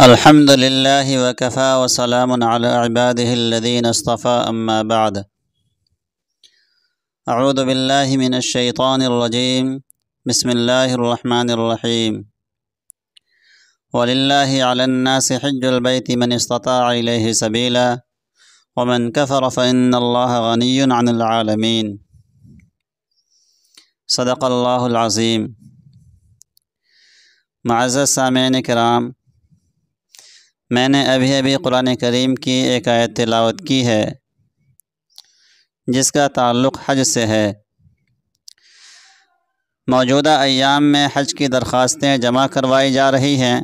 الحمد لله وكفى وسلام على عباده الذين اصطفى أما بعد أعوذ بالله من الشيطان الرجيم بسم الله الرحمن الرحيم ولله على الناس حج البيت من استطاع إليه سبيلا ومن كفر فإن الله غني عن العالمين صدق الله العظيم معزز سامعين الكرام میں نے ابھی ابھی قرآن کریم کی ایک آیت تلاوت کی ہے جس کا تعلق حج سے ہے موجودہ ایام میں حج کی درخواستیں جمع کروائی جا رہی ہیں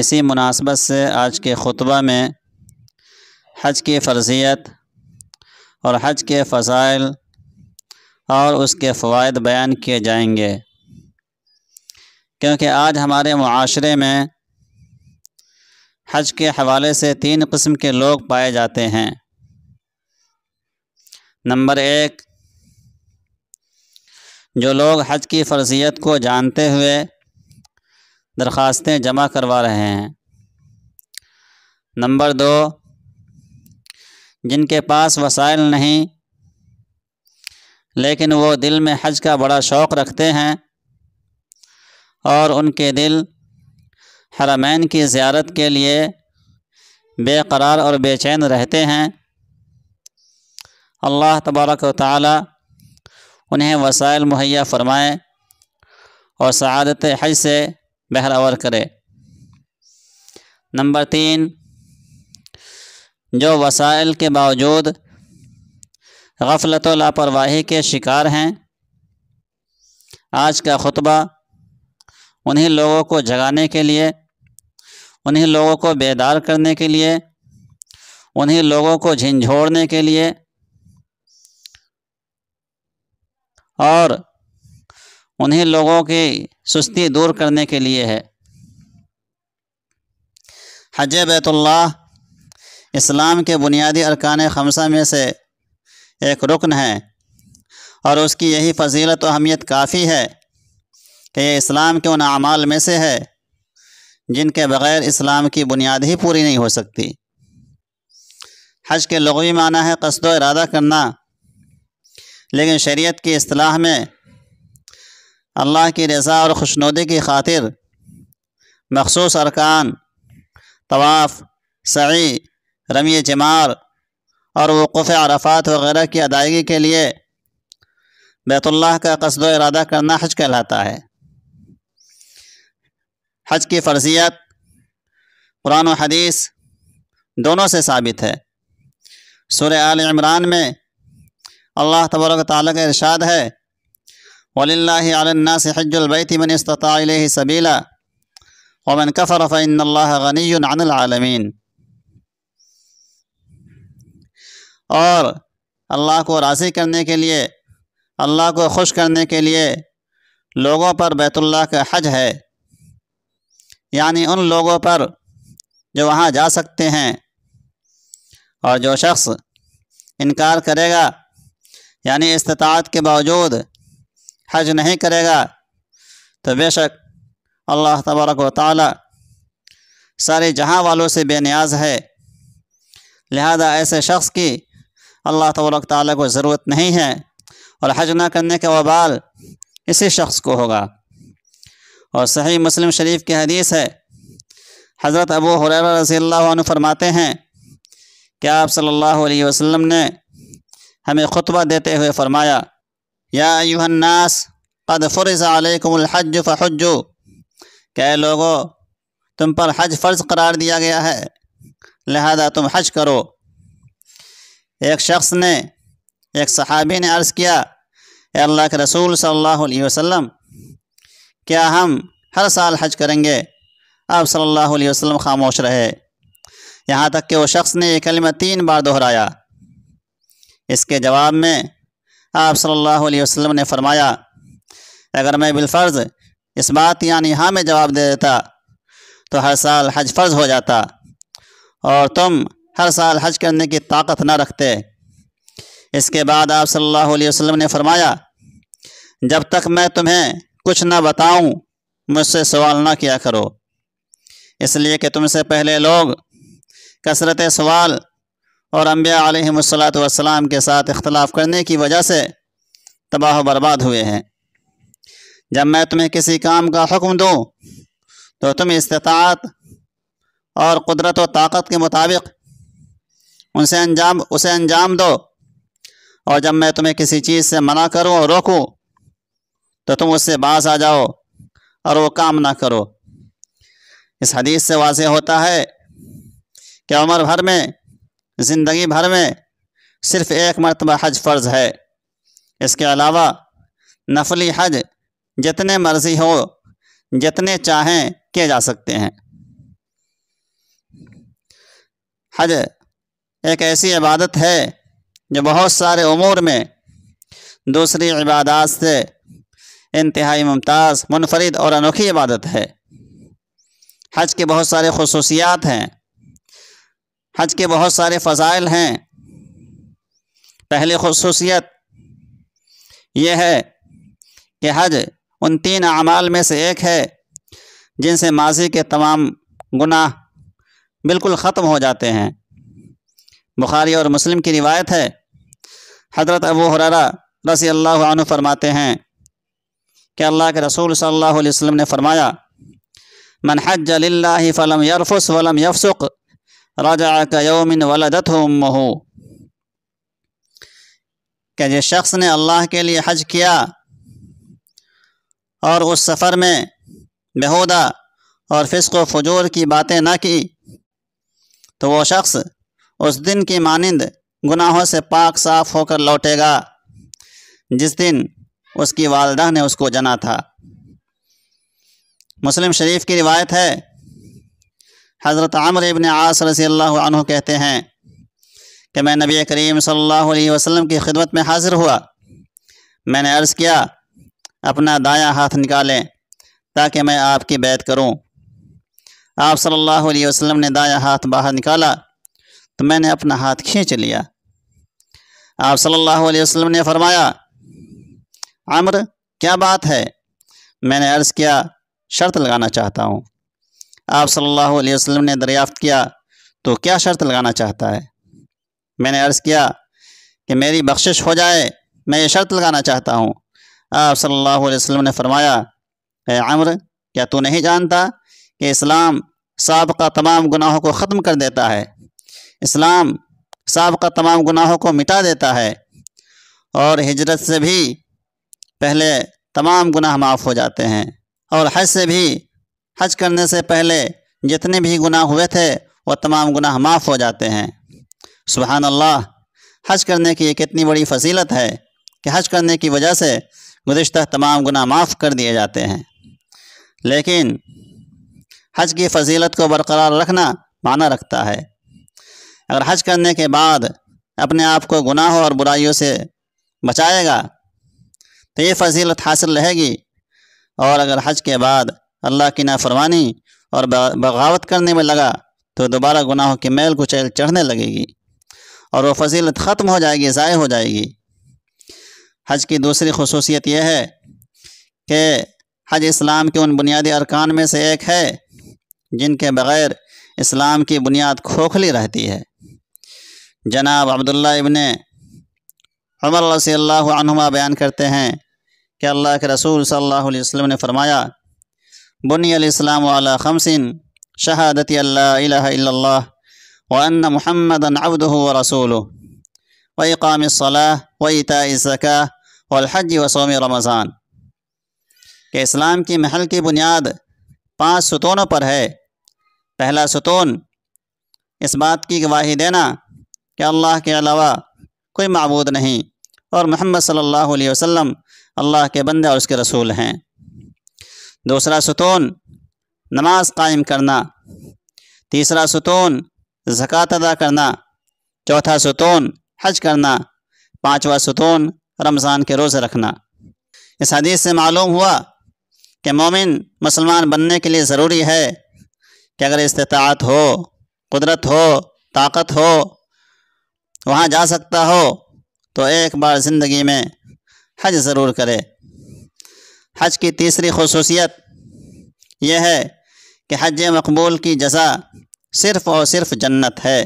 اسی مناسبت سے آج کے خطبہ میں حج کی فرضیت اور حج کے فضائل اور اس کے فوائد بیان کیے جائیں گے کیونکہ آج ہمارے معاشرے میں حج کے حوالے سے تین قسم کے لوگ پائے جاتے ہیں نمبر ایک جو لوگ حج کی فرضیت کو جانتے ہوئے درخواستیں جمع کروا رہے ہیں نمبر دو جن کے پاس وسائل نہیں لیکن وہ دل میں حج کا بڑا شوق رکھتے ہیں اور ان کے دل حرمین کی زیارت کے لیے بے قرار اور بے چین رہتے ہیں اللہ تبارک و تعالی انہیں وسائل مہیا فرمائے اور سعادت حج سے بہرور کرے نمبر تین جو وسائل کے باوجود غفلت و لاپرواہی کے شکار ہیں آج کا خطبہ انہیں لوگوں کو جگانے کے لیے انہیں لوگوں کو بیدار کرنے کے لیے انہیں لوگوں کو جھنجھوڑنے کے لیے اور انہیں لوگوں کی سستی دور کرنے کے لیے ہے حج بیت اللہ اسلام کے بنیادی ارکان خمسہ میں سے ایک رکن ہے اور اس کی یہی فضیلت و اہمیت کافی ہے کہ یہ اسلام کے ان اعمال میں سے ہے جن کے بغیر اسلام کی بنیاد ہی پوری نہیں ہو سکتی حج کے لغوی معنی ہے قصد و ارادہ کرنا لیکن شریعت کی اصطلاح میں اللہ کی رضا اور خوشنودی کی خاطر مخصوص ارکان طواف سعی رمی جمار اور وقف عرفات وغیرہ کی ادائیگی کے لیے بیت اللہ کا قصد و ارادہ کرنا حج کہلاتا ہے حج کی فرضیت قرآن و حدیث دونوں سے ثابت ہے سورہ آل عمران میں اللہ تبرک کا ارشاد ہے ولی اللہ علّنہ سے حج البیت من استطاع علیہ سبیلا ومن کفر فل اللہ غنی العالمین اور اللہ کو راضی کرنے کے لیے اللہ کو خوش کرنے کے لیے لوگوں پر بیت اللہ کا حج ہے یعنی ان لوگوں پر جو وہاں جا سکتے ہیں اور جو شخص انکار کرے گا یعنی استطاعت کے باوجود حج نہیں کرے گا تو بے شک اللہ تبارک و تعالی سارے جہاں والوں سے بے نیاز ہے لہذا ایسے شخص کی اللہ تبارک تعالیٰ کو ضرورت نہیں ہے اور حج نہ کرنے کا وبال اسی شخص کو ہوگا اور صحیح مسلم شریف کی حدیث ہے حضرت ابو رضی اللہ عنہ فرماتے ہیں کہ آپ صلی اللہ علیہ وسلم نے ہمیں خطبہ دیتے ہوئے فرمایا یا ایوہ الناس قد علیکم الحج فحجو کہ اے لوگو تم پر حج فرض قرار دیا گیا ہے لہذا تم حج کرو ایک شخص نے ایک صحابی نے عرض کیا اے اللہ کے رسول صلی اللہ علیہ وسلم کیا ہم ہر سال حج کریں گے آپ صلی اللہ علیہ وسلم خاموش رہے یہاں تک کہ وہ شخص نے یہ کلمہ تین بار دہرایا اس کے جواب میں آپ صلی اللہ علیہ وسلم نے فرمایا اگر میں بالفرض اس بات یعنی ہاں میں جواب دے دیتا تو ہر سال حج فرض ہو جاتا اور تم ہر سال حج کرنے کی طاقت نہ رکھتے اس کے بعد آپ صلی اللہ علیہ وسلم نے فرمایا جب تک میں تمہیں کچھ نہ بتاؤں مجھ سے سوال نہ کیا کرو اس لیے کہ تم سے پہلے لوگ کثرت سوال اور انبیاء علیہ و والسلام کے ساتھ اختلاف کرنے کی وجہ سے تباہ و برباد ہوئے ہیں جب میں تمہیں کسی کام کا حکم دوں تو تم استطاعت اور قدرت و طاقت کے مطابق ان سے انجام اسے انجام دو اور جب میں تمہیں کسی چیز سے منع کروں اور روکوں تو تم اس سے باز آ جاؤ اور وہ کام نہ کرو اس حدیث سے واضح ہوتا ہے کہ عمر بھر میں زندگی بھر میں صرف ایک مرتبہ حج فرض ہے اس کے علاوہ نفلی حج جتنے مرضی ہو جتنے چاہیں کیے جا سکتے ہیں حج ایک ایسی عبادت ہے جو بہت سارے امور میں دوسری عبادات سے انتہائی ممتاز منفرد اور انوکھی عبادت ہے حج کے بہت سارے خصوصیات ہیں حج کے بہت سارے فضائل ہیں پہلی خصوصیت یہ ہے کہ حج ان تین اعمال میں سے ایک ہے جن سے ماضی کے تمام گناہ بالکل ختم ہو جاتے ہیں بخاری اور مسلم کی روایت ہے حضرت ابو حرارہ رضی اللہ عنہ فرماتے ہیں کہ اللہ کے رسول صلی اللہ علیہ وسلم نے فرمایا من حج اللہ فلم یرفس ولم یفسق راجا یوم یومن ولادت کہ جس شخص نے اللہ کے لیے حج کیا اور اس سفر میں بہودہ اور فسق و فجور کی باتیں نہ کی تو وہ شخص اس دن کی مانند گناہوں سے پاک صاف ہو کر لوٹے گا جس دن اس کی والدہ نے اس کو جنا تھا مسلم شریف کی روایت ہے حضرت عمر ابن عاص رضی اللہ عنہ کہتے ہیں کہ میں نبی کریم صلی اللہ علیہ وسلم کی خدمت میں حاضر ہوا میں نے عرض کیا اپنا دایاں ہاتھ نکالیں تاکہ میں آپ کی بیعت کروں آپ صلی اللہ علیہ وسلم نے دایاں ہاتھ باہر نکالا تو میں نے اپنا ہاتھ کھینچ لیا آپ صلی اللہ علیہ وسلم نے فرمایا عمر کیا بات ہے میں نے عرض کیا شرط لگانا چاہتا ہوں آپ صلی اللہ علیہ وسلم نے دریافت کیا تو کیا شرط لگانا چاہتا ہے میں نے عرض کیا کہ میری بخشش ہو جائے میں یہ شرط لگانا چاہتا ہوں آپ صلی اللہ علیہ وسلم نے فرمایا اے عمر کیا تو نہیں جانتا کہ اسلام سابقہ تمام گناہوں کو ختم کر دیتا ہے اسلام سابقہ تمام گناہوں کو مٹا دیتا ہے اور ہجرت سے بھی پہلے تمام گناہ معاف ہو جاتے ہیں اور حج سے بھی حج کرنے سے پہلے جتنے بھی گناہ ہوئے تھے وہ تمام گناہ معاف ہو جاتے ہیں سبحان اللہ حج کرنے کی ایک کتنی بڑی فضیلت ہے کہ حج کرنے کی وجہ سے گزشتہ تمام گناہ معاف کر دیے جاتے ہیں لیکن حج کی فضیلت کو برقرار رکھنا معنی رکھتا ہے اگر حج کرنے کے بعد اپنے آپ کو گناہوں اور برائیوں سے بچائے گا تو یہ فضیلت حاصل رہے گی اور اگر حج کے بعد اللہ کی نافرمانی اور بغاوت کرنے میں لگا تو دوبارہ گناہوں کی میل کو چیل چڑھنے لگے گی اور وہ فضیلت ختم ہو جائے گی ضائع ہو جائے گی حج کی دوسری خصوصیت یہ ہے کہ حج اسلام کے ان بنیادی ارکان میں سے ایک ہے جن کے بغیر اسلام کی بنیاد کھوکھلی رہتی ہے جناب عبداللہ ابن عمر رضی اللہ عنہما بیان کرتے ہیں کہ اللہ کے رسول صلی اللہ علیہ وسلم نے فرمایا بنی علیہ السلام علیہ خمسن شہادت وان محمد عبده ورسوله محمدَندُ رسول وامصلّ وی والحج وصوم رمضان کہ اسلام کی محل کی بنیاد پانچ ستونوں پر ہے پہلا ستون اس بات کی گواہی دینا کہ اللہ کے علاوہ کوئی معبود نہیں اور محمد صلی اللہ علیہ وسلم اللہ کے بندے اور اس کے رسول ہیں دوسرا ستون نماز قائم کرنا تیسرا ستون زکوٰۃ ادا کرنا چوتھا ستون حج کرنا پانچواں ستون رمضان کے روزے رکھنا اس حدیث سے معلوم ہوا کہ مومن مسلمان بننے کے لیے ضروری ہے کہ اگر استطاعت ہو قدرت ہو طاقت ہو وہاں جا سکتا ہو تو ایک بار زندگی میں حج ضرور کرے حج کی تیسری خصوصیت یہ ہے کہ حج مقبول کی جزا صرف اور صرف جنت ہے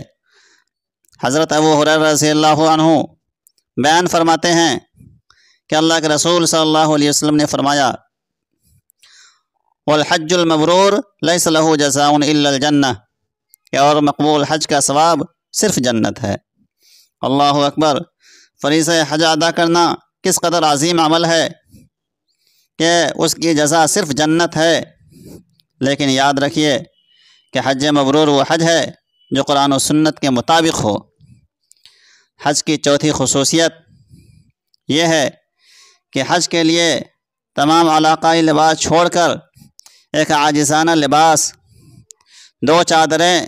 حضرت ابو رضی اللہ عنہ بیان فرماتے ہیں کہ اللہ کے رسول صلی اللہ علیہ وسلم نے فرمایا الحج المبرور للہ صلی جسا الجنہ کہ اور مقبول حج کا ثواب صرف جنت ہے اللہ اکبر فریض حج ادا کرنا کس قدر عظیم عمل ہے کہ اس کی جزا صرف جنت ہے لیکن یاد رکھیے کہ حج مبرور وہ حج ہے جو قرآن و سنت کے مطابق ہو حج کی چوتھی خصوصیت یہ ہے کہ حج کے لیے تمام علاقائی لباس چھوڑ کر ایک عاجزانہ لباس دو چادریں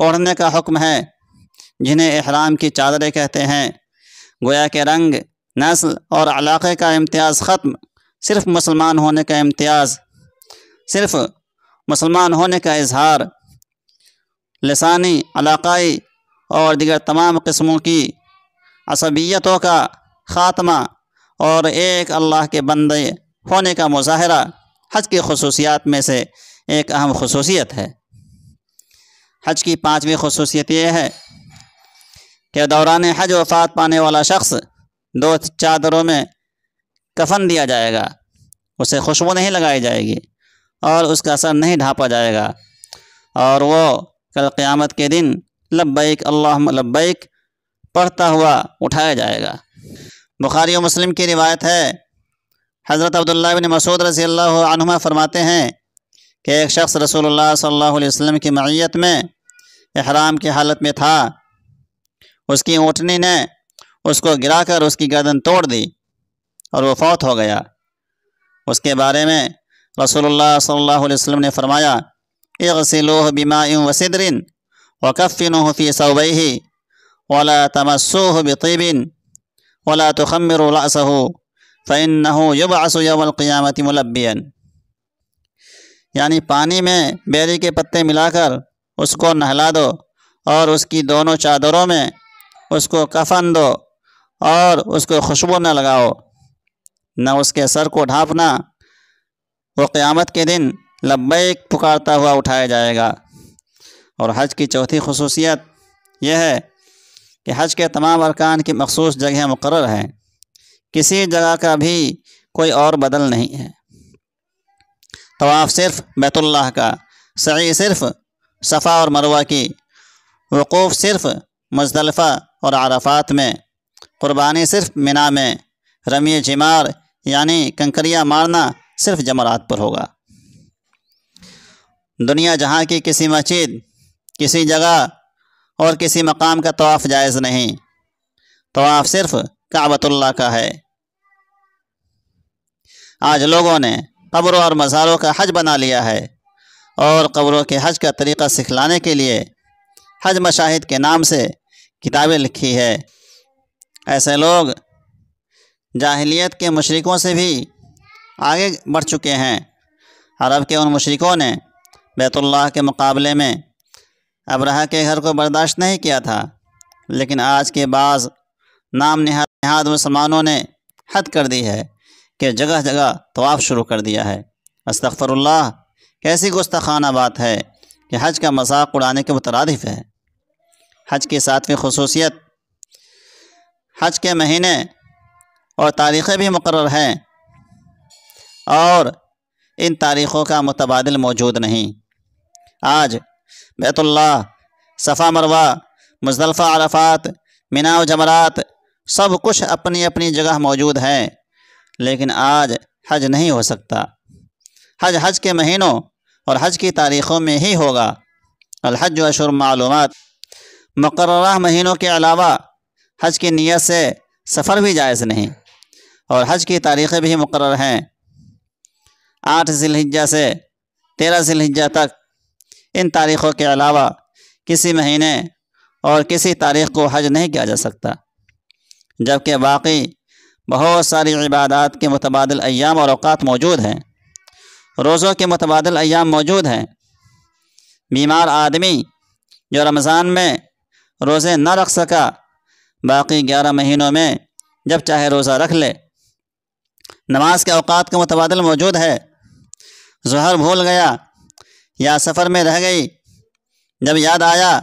اوڑھنے کا حکم ہے جنہیں احرام کی چادریں کہتے ہیں گویا کہ رنگ نسل اور علاقے کا امتیاز ختم صرف مسلمان ہونے کا امتیاز صرف مسلمان ہونے کا اظہار لسانی علاقائی اور دیگر تمام قسموں کی عصبیتوں کا خاتمہ اور ایک اللہ کے بندے ہونے کا مظاہرہ حج کی خصوصیات میں سے ایک اہم خصوصیت ہے حج کی پانچویں خصوصیت یہ ہے کہ دوران حج وفات پانے والا شخص دو چادروں میں کفن دیا جائے گا اسے خوشبو نہیں لگائی جائے گی اور اس کا سر نہیں ڈھانپا جائے گا اور وہ کل قیامت کے دن لبیک اللہ لبیک پڑھتا ہوا اٹھایا جائے گا بخاری و مسلم کی روایت ہے حضرت عبداللہ بن مسعود رضی اللہ عنہما فرماتے ہیں کہ ایک شخص رسول اللہ صلی اللہ علیہ وسلم کی معیت میں احرام کی حالت میں تھا اس کی اونٹنی نے اس کو گرا کر اس کی گردن توڑ دی اور وہ فوت ہو گیا اس کے بارے میں رسول اللہ صلی اللہ علیہ وسلم نے فرمایا اغسلوہ غصیل وسدرن وکفنوہ فی صوبیہ ولا تمسوہ بطیب ولا تخمر رأسہ تحمر الحین یباسو القیامتی ملبین یعنی پانی میں بیری کے پتے ملا کر اس کو نہلا دو اور اس کی دونوں چادروں میں اس کو کفن دو اور اس کو خوشبو نہ لگاؤ نہ اس کے سر کو ڈھانپنا وہ قیامت کے دن لبیک پکارتا ہوا اٹھایا جائے گا اور حج کی چوتھی خصوصیت یہ ہے کہ حج کے تمام ارکان کی مخصوص جگہیں مقرر ہیں کسی جگہ کا بھی کوئی اور بدل نہیں ہے طواف صرف بیت اللہ کا سعی صرف صفا اور مروہ کی وقوف صرف مزدلفہ اور عرفات میں قربانی صرف منا میں رمی جمار یعنی کنکریاں مارنا صرف جمعرات پر ہوگا دنیا جہاں کی کسی مسجد کسی جگہ اور کسی مقام کا طواف جائز نہیں طواف صرف کعبۃ اللہ کا ہے آج لوگوں نے قبروں اور مزاروں کا حج بنا لیا ہے اور قبروں کے حج کا طریقہ سکھلانے کے لیے حج مشاہد کے نام سے کتابیں لکھی ہے ایسے لوگ جاہلیت کے مشرقوں سے بھی آگے بڑھ چکے ہیں عرب کے ان مشرقوں نے بیت اللہ کے مقابلے میں ابرہ کے گھر کو برداشت نہیں کیا تھا لیکن آج کے بعض نام نہاد نہاد مسلمانوں نے حد کر دی ہے کہ جگہ جگہ طواف شروع کر دیا ہے استغفر اللہ کیسی گستخانہ بات ہے کہ حج کا مذاق اڑانے کے مترادف ہے حج کی ساتویں خصوصیت حج کے مہینے اور تاریخیں بھی مقرر ہیں اور ان تاریخوں کا متبادل موجود نہیں آج بیت اللہ صفا مروا مزدلفہ عرفات منا و جمرات سب کچھ اپنی اپنی جگہ موجود ہیں لیکن آج حج نہیں ہو سکتا حج حج کے مہینوں اور حج کی تاریخوں میں ہی ہوگا الحج و اشر معلومات مقررہ مہینوں کے علاوہ حج کی نیت سے سفر بھی جائز نہیں اور حج کی تاریخیں بھی مقرر ہیں آٹھ ذی الحجہ سے تیرہ ذیل حجا تک ان تاریخوں کے علاوہ کسی مہینے اور کسی تاریخ کو حج نہیں کیا جا سکتا جبکہ باقی بہت ساری عبادات کے متبادل ایام اور اوقات موجود ہیں روزوں کے متبادل ایام موجود ہیں بیمار آدمی جو رمضان میں روزے نہ رکھ سکا باقی گیارہ مہینوں میں جب چاہے روزہ رکھ لے نماز کے اوقات کا متبادل موجود ہے ظہر بھول گیا یا سفر میں رہ گئی جب یاد آیا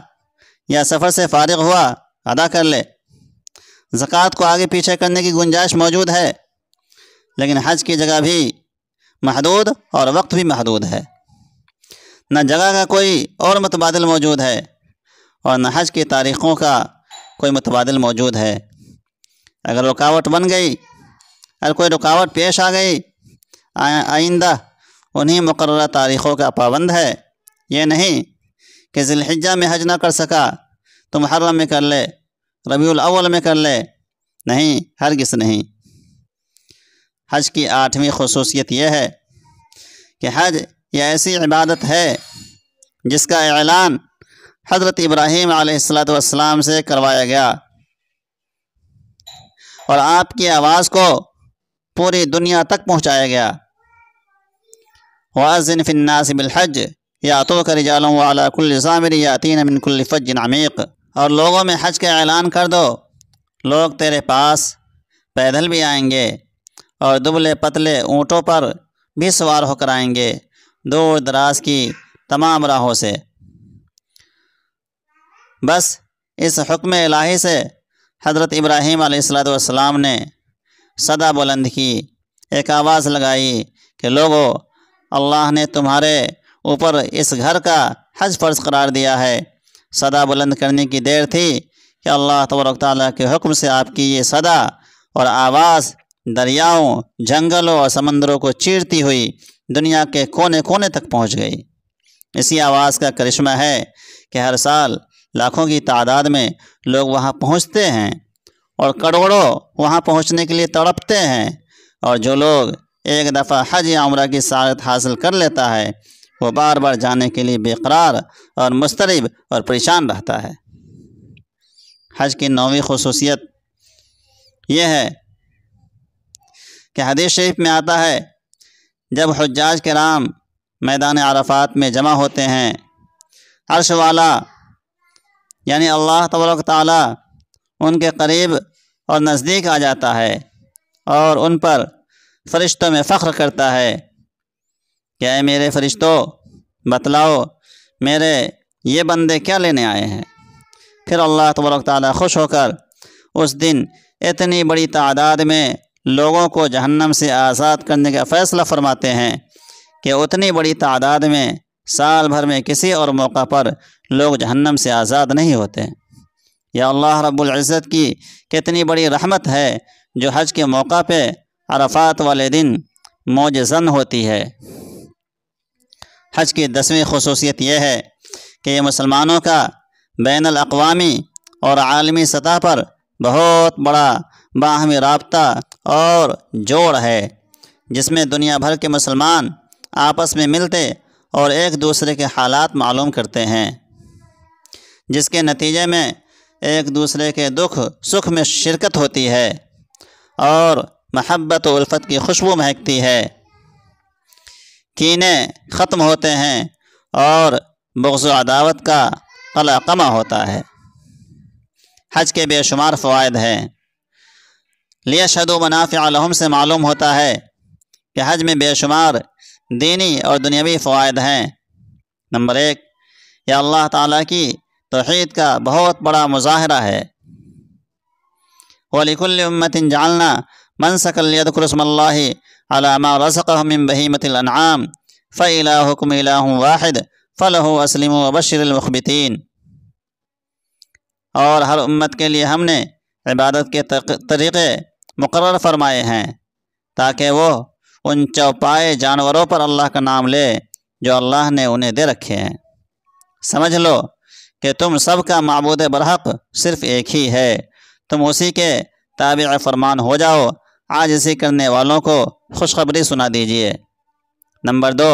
یا سفر سے فارغ ہوا ادا کر لے زکوٰۃ کو آگے پیچھے کرنے کی گنجائش موجود ہے لیکن حج کی جگہ بھی محدود اور وقت بھی محدود ہے نہ جگہ کا کوئی اور متبادل موجود ہے اور نہ حج کی تاریخوں کا کوئی متبادل موجود ہے اگر رکاوٹ بن گئی اگر کوئی رکاوٹ پیش آ گئی آئندہ انہی مقررہ تاریخوں کا پابند ہے یہ نہیں کہ ذی الحجہ میں حج نہ کر سکا تو محرم میں کر لے ربیع الاول میں کر لے نہیں ہرگز نہیں حج کی آٹھویں خصوصیت یہ ہے کہ حج یہ ایسی عبادت ہے جس کا اعلان حضرت ابراہیم علیہ السلاۃ والسلام سے کروایا گیا اور آپ کی آواز کو پوری دنیا تک پہنچایا گیا واضن فن ناصب الحج یا تو کر جالوں والا کل ضامر یاطین امن کلفج نامیق اور لوگوں میں حج کا اعلان کر دو لوگ تیرے پاس پیدل بھی آئیں گے اور دبلے پتلے اونٹوں پر بھی سوار ہو کر آئیں گے دور دراز کی تمام راہوں سے بس اس حکم الہی سے حضرت ابراہیم علیہ السلاۃ والسلام نے صدا بلند کی ایک آواز لگائی کہ لوگو اللہ نے تمہارے اوپر اس گھر کا حج فرض قرار دیا ہے صدا بلند کرنے کی دیر تھی کہ اللہ تبارک تعالیٰ کے حکم سے آپ کی یہ صدا اور آواز دریاؤں جنگلوں اور سمندروں کو چیرتی ہوئی دنیا کے کونے کونے تک پہنچ گئی اسی آواز کا کرشمہ ہے کہ ہر سال لاکھوں کی تعداد میں لوگ وہاں پہنچتے ہیں اور کروڑوں وہاں پہنچنے کے لیے تڑپتے ہیں اور جو لوگ ایک دفعہ حج یا عمرہ کی سعادت حاصل کر لیتا ہے وہ بار بار جانے کے لیے بےقرار اور مسترب اور پریشان رہتا ہے حج کی نوی خصوصیت یہ ہے کہ حدیث شریف میں آتا ہے جب حجاج کرام کے رام میدان عرفات میں جمع ہوتے ہیں عرش والا یعنی اللہ تبارک تعالیٰ ان کے قریب اور نزدیک آ جاتا ہے اور ان پر فرشتوں میں فخر کرتا ہے کہ اے میرے فرشتوں بتلاؤ میرے یہ بندے کیا لینے آئے ہیں پھر اللہ تبارک تعالیٰ خوش ہو کر اس دن اتنی بڑی تعداد میں لوگوں کو جہنم سے آزاد کرنے کا فیصلہ فرماتے ہیں کہ اتنی بڑی تعداد میں سال بھر میں کسی اور موقع پر لوگ جہنم سے آزاد نہیں ہوتے یا اللہ رب العزت کی کتنی بڑی رحمت ہے جو حج کے موقع پہ عرفات والے دن موج زن ہوتی ہے حج کی دسویں خصوصیت یہ ہے کہ یہ مسلمانوں کا بین الاقوامی اور عالمی سطح پر بہت بڑا باہمی رابطہ اور جوڑ ہے جس میں دنیا بھر کے مسلمان آپس میں ملتے اور ایک دوسرے کے حالات معلوم کرتے ہیں جس کے نتیجے میں ایک دوسرے کے دکھ سکھ میں شرکت ہوتی ہے اور محبت و الفت کی خوشبو مہکتی ہے کینے ختم ہوتے ہیں اور بغض و عداوت کا قلع ہوتا ہے حج کے بے شمار فوائد ہیں لیا شد و منافع علوم سے معلوم ہوتا ہے کہ حج میں بے شمار دینی اور دنیاوی فوائد ہیں نمبر ایک یہ اللہ تعالیٰ کی توحید کا بہت بڑا مظاہرہ ہے ولی کل امََتن جالنا منسکلیت کرسم اللہ علامہ بہیمت النعام فل حکم اللہ واحد فل اسلم و بشر اور ہر امت کے لیے ہم نے عبادت کے طریقے مقرر فرمائے ہیں تاکہ وہ ان چوپائے جانوروں پر اللہ کا نام لے جو اللہ نے انہیں دے رکھے ہیں سمجھ لو کہ تم سب کا معبود برحق صرف ایک ہی ہے تم اسی کے تابع فرمان ہو جاؤ آج اسی کرنے والوں کو خوشخبری سنا دیجئے نمبر دو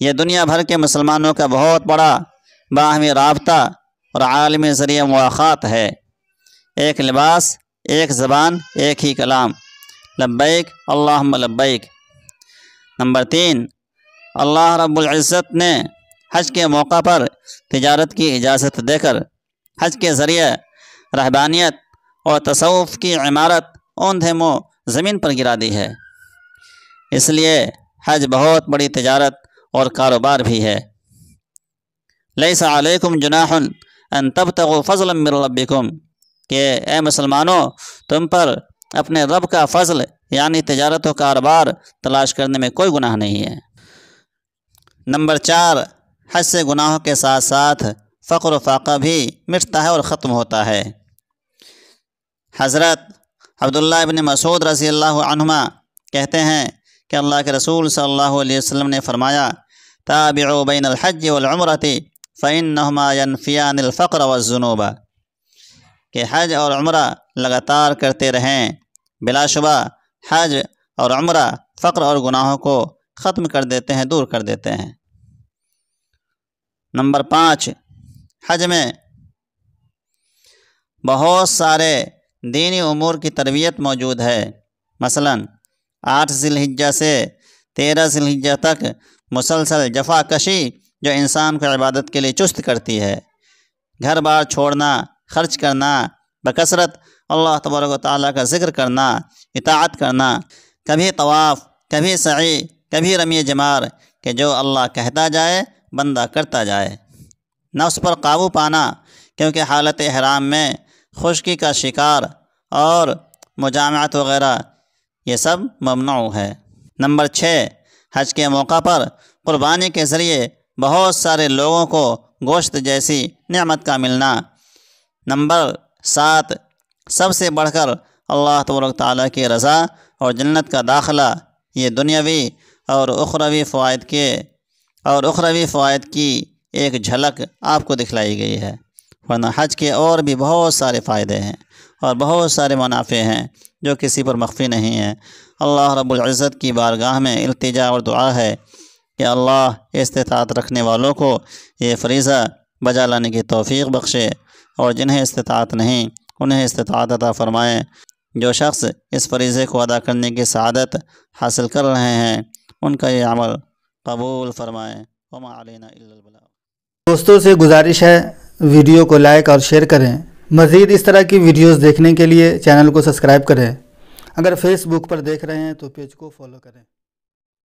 یہ دنیا بھر کے مسلمانوں کا بہت بڑا باہمی رابطہ اور عالمی ذریعہ مواقع ہے ایک لباس ایک زبان ایک ہی کلام لبیک اللہم لبیک نمبر تین اللہ رب العزت نے حج کے موقع پر تجارت کی اجازت دے کر حج کے ذریعے رہبانیت اور تصوف کی عمارت اوندھ مو زمین پر گرا دی ہے اس لیے حج بہت بڑی تجارت اور کاروبار بھی ہے لیس علیکم جناح ان الطب فضلا فضل ربکم کہ اے مسلمانوں تم پر اپنے رب کا فضل یعنی تجارت و کاروبار تلاش کرنے میں کوئی گناہ نہیں ہے نمبر چار حج سے گناہوں کے ساتھ ساتھ فقر و فاقہ بھی مٹتا ہے اور ختم ہوتا ہے حضرت عبداللہ ابن مسعود رضی اللہ عنہما کہتے ہیں کہ اللہ کے رسول صلی اللہ علیہ وسلم نے فرمایا بین الحج العمرتی فعین المافیان الفقر و کہ حج اور عمرہ لگاتار کرتے رہیں بلا شبہ حج اور عمرہ فقر اور گناہوں کو ختم کر دیتے ہیں دور کر دیتے ہیں نمبر پانچ حج میں بہت سارے دینی امور کی تربیت موجود ہے مثلا آٹھ ذی حجا سے تیرہ ذی حجا تک مسلسل جفا کشی جو انسان کو عبادت کے لیے چست کرتی ہے گھر بار چھوڑنا خرچ کرنا بکثرت اللہ تبارک و تعالیٰ کا ذکر کرنا اطاعت کرنا کبھی طواف کبھی سعی کبھی رمی جمار کہ جو اللہ کہتا جائے بندہ کرتا جائے نہ اس پر قابو پانا کیونکہ حالت حرام میں خشکی کا شکار اور مجامعات وغیرہ یہ سب ممنوع ہے نمبر چھ حج کے موقع پر قربانی کے ذریعے بہت سارے لوگوں کو گوشت جیسی نعمت کا ملنا نمبر سات سب سے بڑھ کر اللہ تبرک تعالیٰ کی رضا اور جنت کا داخلہ یہ دنیاوی اور اخروی فوائد کے اور اخروی فوائد کی ایک جھلک آپ کو دکھلائی گئی ہے ورنہ حج کے اور بھی بہت سارے فائدے ہیں اور بہت سارے منافع ہیں جو کسی پر مخفی نہیں ہیں اللہ رب العزت کی بارگاہ میں التجا اور دعا ہے کہ اللہ استطاعت رکھنے والوں کو یہ فریضہ بجا لانے کی توفیق بخشے اور جنہیں استطاعت نہیں انہیں استطاعت عطا فرمائیں جو شخص اس فریضے کو ادا کرنے کی سعادت حاصل کر رہے ہیں ان کا یہ عمل قبول فرمائیں وما عملہ دوستوں سے گزارش ہے ویڈیو کو لائک اور شیئر کریں مزید اس طرح کی ویڈیوز دیکھنے کے لیے چینل کو سبسکرائب کریں اگر فیس بک پر دیکھ رہے ہیں تو پیج کو فالو کریں